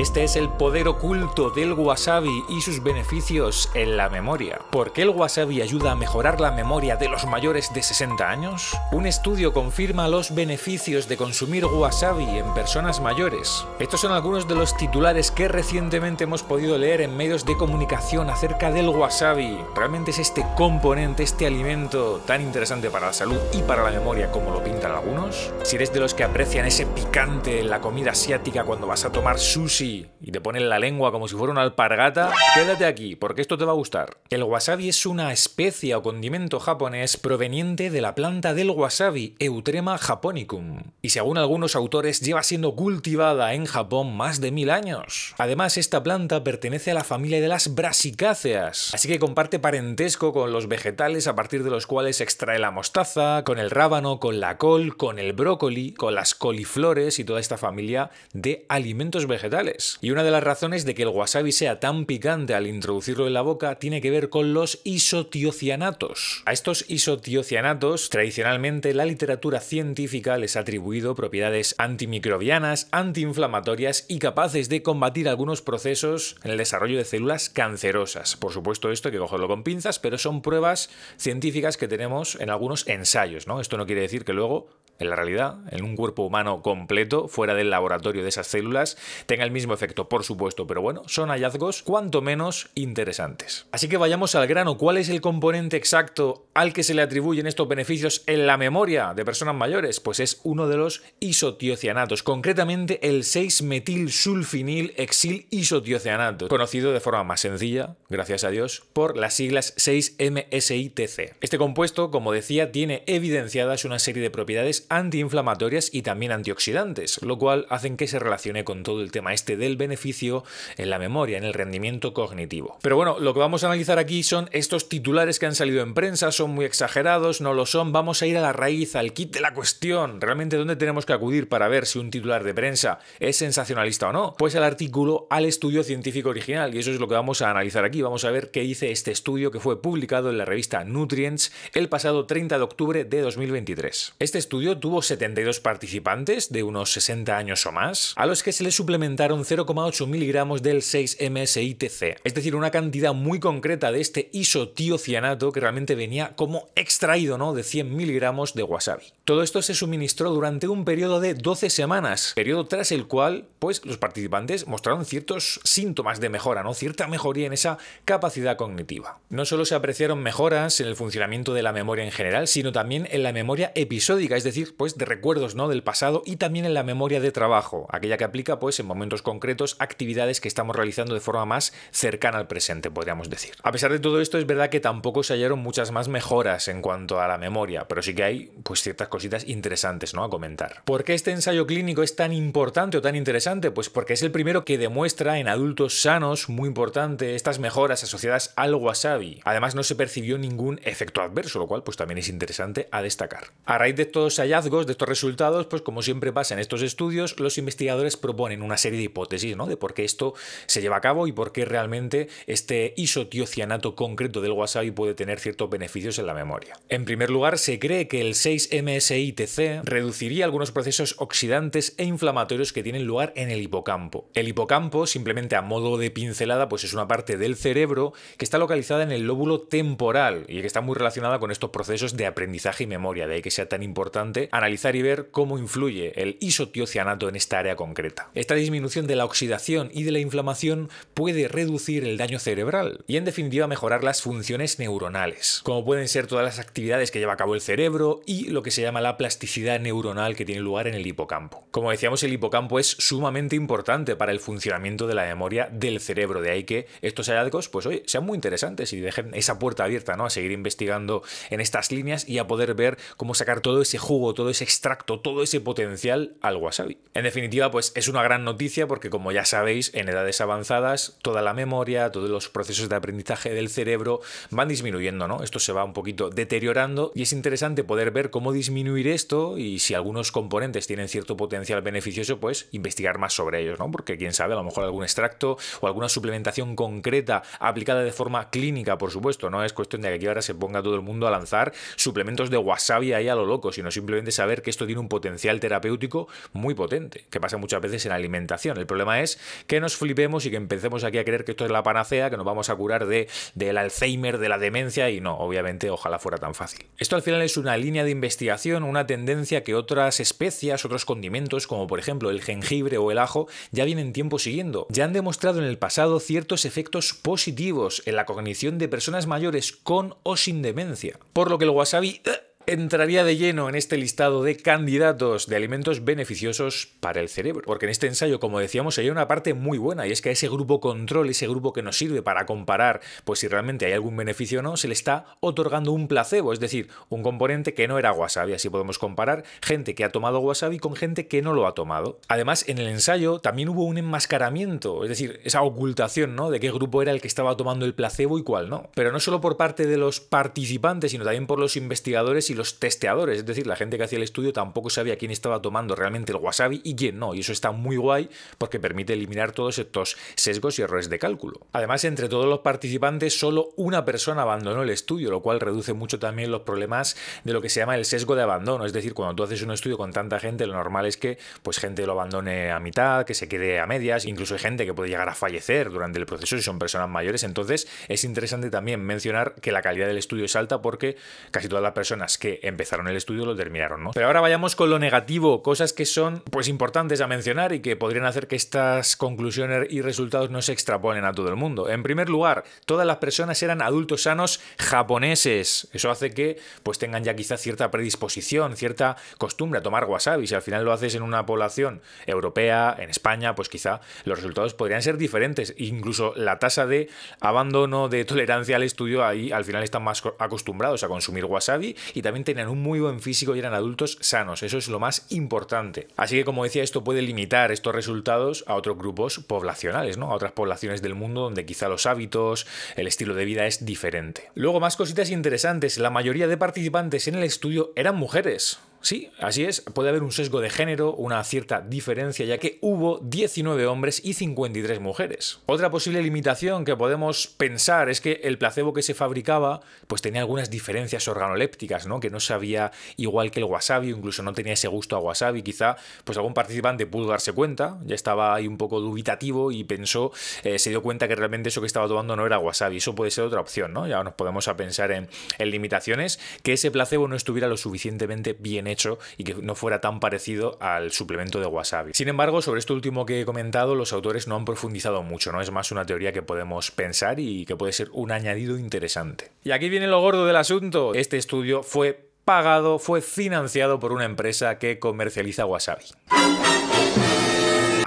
Este es el poder oculto del wasabi y sus beneficios en la memoria. ¿Por qué el wasabi ayuda a mejorar la memoria de los mayores de 60 años? Un estudio confirma los beneficios de consumir wasabi en personas mayores. Estos son algunos de los titulares que recientemente hemos podido leer en medios de comunicación acerca del wasabi. ¿Realmente es este componente, este alimento tan interesante para la salud y para la memoria como lo pintan algunos? Si eres de los que aprecian ese picante en la comida asiática cuando vas a tomar sushi y te ponen la lengua como si fuera una alpargata, quédate aquí porque esto te va a gustar. El wasabi es una especie o condimento japonés proveniente de la planta del wasabi, Eutrema japonicum, y según algunos autores lleva siendo cultivada en Japón más de mil años. Además, esta planta pertenece a la familia de las brasicáceas, así que comparte parentesco con los vegetales a partir de los cuales se extrae la mostaza, con el rábano, con la col, con el brócoli, con las coliflores y toda esta familia de alimentos vegetales. Y una de las razones de que el wasabi sea tan picante al introducirlo en la boca tiene que ver con los isotiocianatos. A estos isotiocianatos, tradicionalmente la literatura científica les ha atribuido propiedades antimicrobianas, antiinflamatorias y capaces de combatir algunos procesos en el desarrollo de células cancerosas. Por supuesto, esto hay que cogerlo con pinzas, pero son pruebas científicas que tenemos en algunos ensayos, ¿no? Esto no quiere decir que luego en la realidad, en un cuerpo humano completo, fuera del laboratorio de esas células, tenga el mismo efecto, por supuesto, pero bueno, son hallazgos cuanto menos interesantes. Así que vayamos al grano, ¿cuál es el componente exacto al que se le atribuyen estos beneficios en la memoria de personas mayores? Pues es uno de los isotiocianatos, concretamente el 6 metil exil isotiocianato, conocido de forma más sencilla, gracias a Dios, por las siglas 6-MSITC. Este compuesto, como decía, tiene evidenciadas una serie de propiedades antiinflamatorias y también antioxidantes, lo cual hacen que se relacione con todo el tema este del beneficio en la memoria, en el rendimiento cognitivo. Pero bueno, lo que vamos a analizar aquí son estos titulares que han salido en prensa, son muy exagerados, no lo son, vamos a ir a la raíz, al kit de la cuestión, realmente dónde tenemos que acudir para ver si un titular de prensa es sensacionalista o no. Pues al artículo, al estudio científico original, y eso es lo que vamos a analizar aquí, vamos a ver qué dice este estudio que fue publicado en la revista Nutrients el pasado 30 de octubre de 2023. Este estudio tuvo 72 participantes de unos 60 años o más, a los que se le suplementaron 0,8 miligramos del 6-MSITC, es decir, una cantidad muy concreta de este isotiocianato que realmente venía como extraído ¿no? de 100 miligramos de wasabi. Todo esto se suministró durante un periodo de 12 semanas, periodo tras el cual pues, los participantes mostraron ciertos síntomas de mejora, ¿no? cierta mejoría en esa capacidad cognitiva. No solo se apreciaron mejoras en el funcionamiento de la memoria en general, sino también en la memoria episódica, es decir, pues de recuerdos, ¿no? del pasado y también en la memoria de trabajo, aquella que aplica pues en momentos concretos actividades que estamos realizando de forma más cercana al presente, podríamos decir. A pesar de todo esto es verdad que tampoco se hallaron muchas más mejoras en cuanto a la memoria, pero sí que hay pues ciertas cositas interesantes, ¿no? a comentar. ¿Por qué este ensayo clínico es tan importante o tan interesante? Pues porque es el primero que demuestra en adultos sanos, muy importante, estas mejoras asociadas al wasabi. Además no se percibió ningún efecto adverso, lo cual pues también es interesante a destacar. A raíz de todos este halla de estos resultados, pues como siempre pasa en estos estudios, los investigadores proponen una serie de hipótesis ¿no? de por qué esto se lleva a cabo y por qué realmente este isotiocianato concreto del wasabi puede tener ciertos beneficios en la memoria. En primer lugar, se cree que el 6-MSITC reduciría algunos procesos oxidantes e inflamatorios que tienen lugar en el hipocampo. El hipocampo, simplemente a modo de pincelada, pues es una parte del cerebro que está localizada en el lóbulo temporal y que está muy relacionada con estos procesos de aprendizaje y memoria, de ahí que sea tan importante analizar y ver cómo influye el isotiocianato en esta área concreta. Esta disminución de la oxidación y de la inflamación puede reducir el daño cerebral y en definitiva mejorar las funciones neuronales, como pueden ser todas las actividades que lleva a cabo el cerebro y lo que se llama la plasticidad neuronal que tiene lugar en el hipocampo. Como decíamos, el hipocampo es sumamente importante para el funcionamiento de la memoria del cerebro, de ahí que estos hallazgos pues oye, sean muy interesantes y dejen esa puerta abierta ¿no? a seguir investigando en estas líneas y a poder ver cómo sacar todo ese jugo todo ese extracto, todo ese potencial al wasabi. En definitiva, pues es una gran noticia porque como ya sabéis, en edades avanzadas, toda la memoria, todos los procesos de aprendizaje del cerebro van disminuyendo, ¿no? Esto se va un poquito deteriorando y es interesante poder ver cómo disminuir esto y si algunos componentes tienen cierto potencial beneficioso, pues investigar más sobre ellos, ¿no? Porque quién sabe, a lo mejor algún extracto o alguna suplementación concreta aplicada de forma clínica, por supuesto, no es cuestión de que aquí ahora se ponga todo el mundo a lanzar suplementos de wasabi ahí a lo loco, sino simplemente de saber que esto tiene un potencial terapéutico muy potente, que pasa muchas veces en alimentación. El problema es que nos flipemos y que empecemos aquí a creer que esto es la panacea, que nos vamos a curar de, del Alzheimer, de la demencia, y no, obviamente, ojalá fuera tan fácil. Esto al final es una línea de investigación, una tendencia que otras especias, otros condimentos, como por ejemplo el jengibre o el ajo, ya vienen tiempo siguiendo. Ya han demostrado en el pasado ciertos efectos positivos en la cognición de personas mayores con o sin demencia. Por lo que el wasabi... ¡eh! entraría de lleno en este listado de candidatos de alimentos beneficiosos para el cerebro. Porque en este ensayo, como decíamos, hay una parte muy buena y es que ese grupo control, ese grupo que nos sirve para comparar pues si realmente hay algún beneficio o no, se le está otorgando un placebo, es decir, un componente que no era wasabi. Así podemos comparar gente que ha tomado wasabi con gente que no lo ha tomado. Además, en el ensayo también hubo un enmascaramiento, es decir, esa ocultación ¿no? de qué grupo era el que estaba tomando el placebo y cuál no. Pero no solo por parte de los participantes, sino también por los investigadores y los los testeadores, es decir, la gente que hacía el estudio tampoco sabía quién estaba tomando realmente el wasabi y quién no, y eso está muy guay porque permite eliminar todos estos sesgos y errores de cálculo. Además, entre todos los participantes, solo una persona abandonó el estudio, lo cual reduce mucho también los problemas de lo que se llama el sesgo de abandono, es decir, cuando tú haces un estudio con tanta gente, lo normal es que pues gente lo abandone a mitad, que se quede a medias, incluso hay gente que puede llegar a fallecer durante el proceso si son personas mayores, entonces es interesante también mencionar que la calidad del estudio es alta porque casi todas las personas que empezaron el estudio lo terminaron, ¿no? Pero ahora vayamos con lo negativo, cosas que son pues importantes a mencionar y que podrían hacer que estas conclusiones y resultados no se extrapolen a todo el mundo. En primer lugar, todas las personas eran adultos sanos japoneses. Eso hace que pues tengan ya quizá cierta predisposición, cierta costumbre a tomar wasabi. Si al final lo haces en una población europea, en España, pues quizá los resultados podrían ser diferentes. Incluso la tasa de abandono, de tolerancia al estudio, ahí al final están más acostumbrados a consumir wasabi y también tenían un muy buen físico y eran adultos sanos. Eso es lo más importante. Así que, como decía, esto puede limitar estos resultados a otros grupos poblacionales, ¿no? A otras poblaciones del mundo donde quizá los hábitos, el estilo de vida es diferente. Luego, más cositas interesantes. La mayoría de participantes en el estudio eran mujeres. Sí, así es, puede haber un sesgo de género, una cierta diferencia, ya que hubo 19 hombres y 53 mujeres. Otra posible limitación que podemos pensar es que el placebo que se fabricaba pues tenía algunas diferencias organolépticas, ¿no? Que no sabía igual que el wasabi, incluso no tenía ese gusto a wasabi, quizá pues algún participante pudo darse cuenta, ya estaba ahí un poco dubitativo y pensó, eh, se dio cuenta que realmente eso que estaba tomando no era wasabi, eso puede ser otra opción, ¿no? Ya nos podemos a pensar en, en limitaciones, que ese placebo no estuviera lo suficientemente bien hecho y que no fuera tan parecido al suplemento de Wasabi. Sin embargo, sobre esto último que he comentado, los autores no han profundizado mucho, ¿no? Es más una teoría que podemos pensar y que puede ser un añadido interesante. Y aquí viene lo gordo del asunto. Este estudio fue pagado, fue financiado por una empresa que comercializa Wasabi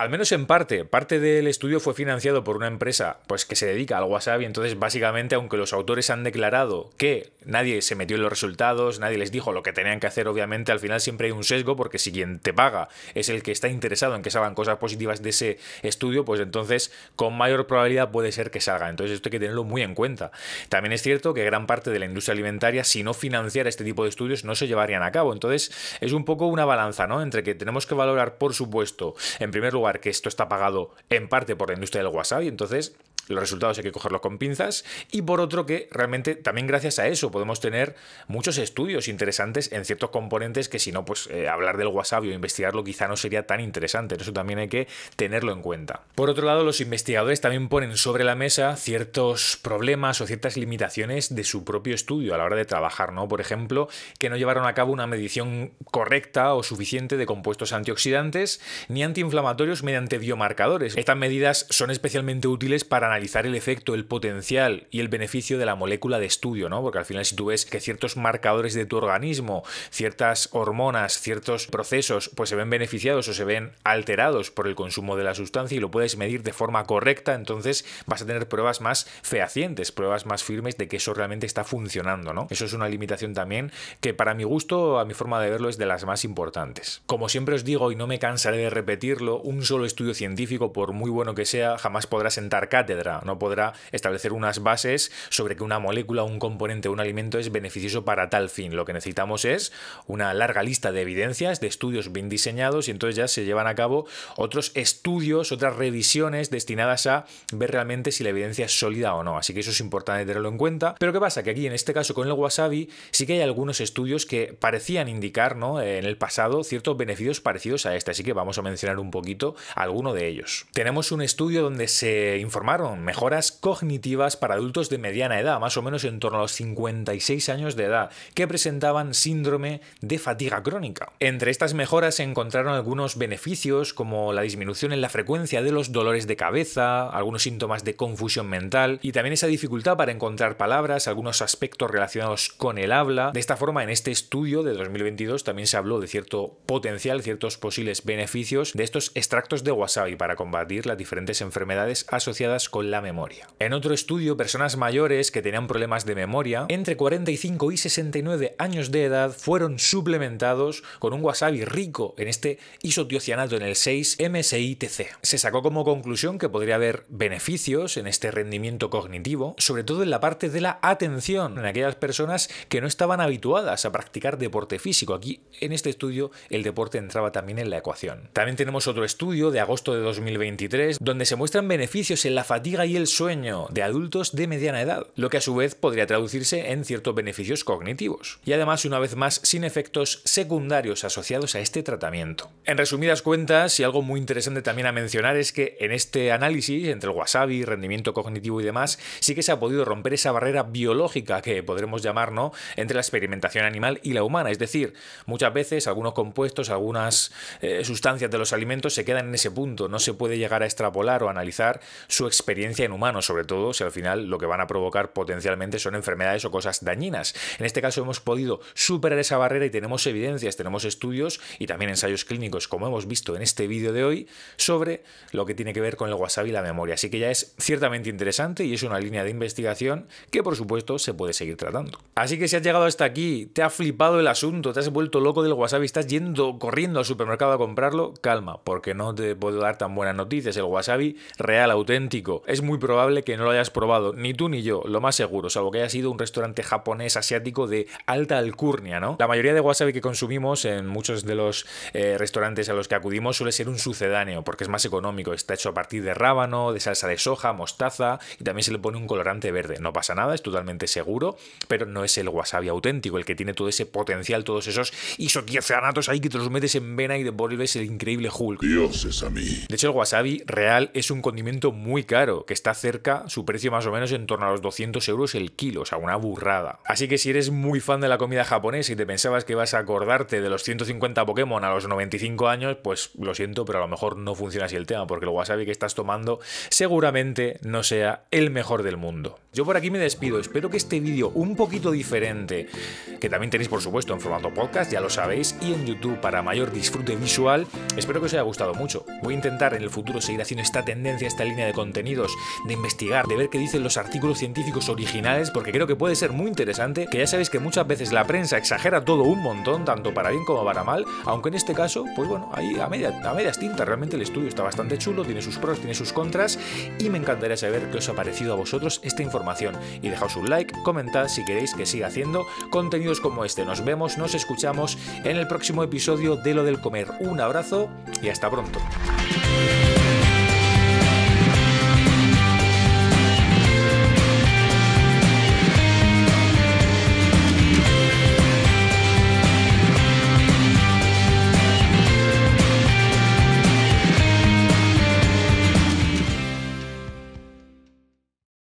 al menos en parte. Parte del estudio fue financiado por una empresa pues, que se dedica al WhatsApp y entonces básicamente, aunque los autores han declarado que nadie se metió en los resultados, nadie les dijo lo que tenían que hacer, obviamente al final siempre hay un sesgo porque si quien te paga es el que está interesado en que salgan cosas positivas de ese estudio, pues entonces con mayor probabilidad puede ser que salga, Entonces esto hay que tenerlo muy en cuenta. También es cierto que gran parte de la industria alimentaria, si no financiara este tipo de estudios, no se llevarían a cabo. Entonces es un poco una balanza, ¿no? Entre que tenemos que valorar, por supuesto, en primer lugar, que esto está pagado en parte por la industria del WhatsApp y entonces los resultados hay que cogerlos con pinzas y por otro que realmente también gracias a eso podemos tener muchos estudios interesantes en ciertos componentes que si no pues eh, hablar del wasabi o investigarlo quizá no sería tan interesante eso también hay que tenerlo en cuenta por otro lado los investigadores también ponen sobre la mesa ciertos problemas o ciertas limitaciones de su propio estudio a la hora de trabajar no por ejemplo que no llevaron a cabo una medición correcta o suficiente de compuestos antioxidantes ni antiinflamatorios mediante biomarcadores. Estas medidas son especialmente útiles para analizar el efecto, el potencial y el beneficio de la molécula de estudio, ¿no? Porque al final si tú ves que ciertos marcadores de tu organismo, ciertas hormonas, ciertos procesos, pues se ven beneficiados o se ven alterados por el consumo de la sustancia y lo puedes medir de forma correcta, entonces vas a tener pruebas más fehacientes, pruebas más firmes de que eso realmente está funcionando, ¿no? Eso es una limitación también que para mi gusto, a mi forma de verlo, es de las más importantes. Como siempre os digo y no me cansaré de repetirlo, un solo estudio científico, por muy bueno que sea, jamás podrá sentar cátedra, no podrá establecer unas bases sobre que una molécula, un componente, un alimento es beneficioso para tal fin. Lo que necesitamos es una larga lista de evidencias, de estudios bien diseñados y entonces ya se llevan a cabo otros estudios, otras revisiones destinadas a ver realmente si la evidencia es sólida o no. Así que eso es importante tenerlo en cuenta. Pero ¿qué pasa? Que aquí en este caso con el wasabi sí que hay algunos estudios que parecían indicar en el pasado ciertos beneficios parecidos a este. Así que vamos a mencionar un poquito alguno de ellos. Tenemos un estudio donde se informaron mejoras cognitivas para adultos de mediana edad, más o menos en torno a los 56 años de edad, que presentaban síndrome de fatiga crónica. Entre estas mejoras se encontraron algunos beneficios como la disminución en la frecuencia de los dolores de cabeza, algunos síntomas de confusión mental y también esa dificultad para encontrar palabras, algunos aspectos relacionados con el habla. De esta forma, en este estudio de 2022 también se habló de cierto potencial, ciertos posibles beneficios de estos extractos de wasabi para combatir las diferentes enfermedades asociadas con la memoria. En otro estudio, personas mayores que tenían problemas de memoria, entre 45 y 69 años de edad, fueron suplementados con un wasabi rico en este isotiocianato en el 6-MSITC. Se sacó como conclusión que podría haber beneficios en este rendimiento cognitivo, sobre todo en la parte de la atención, en aquellas personas que no estaban habituadas a practicar deporte físico. Aquí, en este estudio, el deporte entraba también en la ecuación. También tenemos otro estudio de agosto de 2023, donde se muestran beneficios en la fatiga y el sueño de adultos de mediana edad, lo que a su vez podría traducirse en ciertos beneficios cognitivos, y además una vez más sin efectos secundarios asociados a este tratamiento. En resumidas cuentas, y algo muy interesante también a mencionar es que en este análisis, entre el wasabi, rendimiento cognitivo y demás, sí que se ha podido romper esa barrera biológica que podremos llamar, ¿no?, entre la experimentación animal y la humana, es decir, muchas veces algunos compuestos, algunas eh, sustancias de los alimentos se quedan en ese punto, no se puede llegar a extrapolar o analizar su experiencia en humanos, sobre todo si al final lo que van a provocar potencialmente son enfermedades o cosas dañinas. En este caso hemos podido superar esa barrera y tenemos evidencias, tenemos estudios y también ensayos clínicos, como hemos visto en este vídeo de hoy, sobre lo que tiene que ver con el wasabi y la memoria. Así que ya es ciertamente interesante y es una línea de investigación que por supuesto se puede seguir tratando. Así que si has llegado hasta aquí, te ha flipado el asunto, te has vuelto loco del wasabi, estás yendo corriendo al supermercado a comprarlo, calma, porque no te puedo dar tan buenas noticias. El wasabi real, auténtico. Es muy probable que no lo hayas probado, ni tú ni yo, lo más seguro, salvo que haya sido un restaurante japonés asiático de alta alcurnia, ¿no? La mayoría de wasabi que consumimos en muchos de los eh, restaurantes a los que acudimos suele ser un sucedáneo, porque es más económico. Está hecho a partir de rábano, de salsa de soja, mostaza y también se le pone un colorante verde. No pasa nada, es totalmente seguro, pero no es el wasabi auténtico, el que tiene todo ese potencial, todos esos anatos ahí que te los metes en vena y devuelves el increíble Hulk. Dios. De hecho, el wasabi real es un condimento muy caro, que está cerca, su precio más o menos en torno a los 200 euros el kilo, o sea, una burrada. Así que si eres muy fan de la comida japonesa y te pensabas que vas a acordarte de los 150 Pokémon a los 95 años, pues lo siento, pero a lo mejor no funciona así el tema, porque el wasabi que estás tomando seguramente no sea el mejor del mundo. Yo por aquí me despido, espero que este vídeo un poquito diferente, que también tenéis por supuesto en formato podcast, ya lo sabéis, y en YouTube para mayor disfrute visual, espero que os haya gustado mucho Voy a intentar en el futuro seguir haciendo esta tendencia, esta línea de contenidos, de investigar, de ver qué dicen los artículos científicos originales, porque creo que puede ser muy interesante, que ya sabéis que muchas veces la prensa exagera todo un montón, tanto para bien como para mal, aunque en este caso, pues bueno, ahí a, media, a medias tintas, realmente el estudio está bastante chulo, tiene sus pros, tiene sus contras, y me encantaría saber qué os ha parecido a vosotros esta información. Y dejaos un like, comentad si queréis que siga haciendo contenidos como este. Nos vemos, nos escuchamos en el próximo episodio de Lo del Comer. Un abrazo y hasta pronto. Música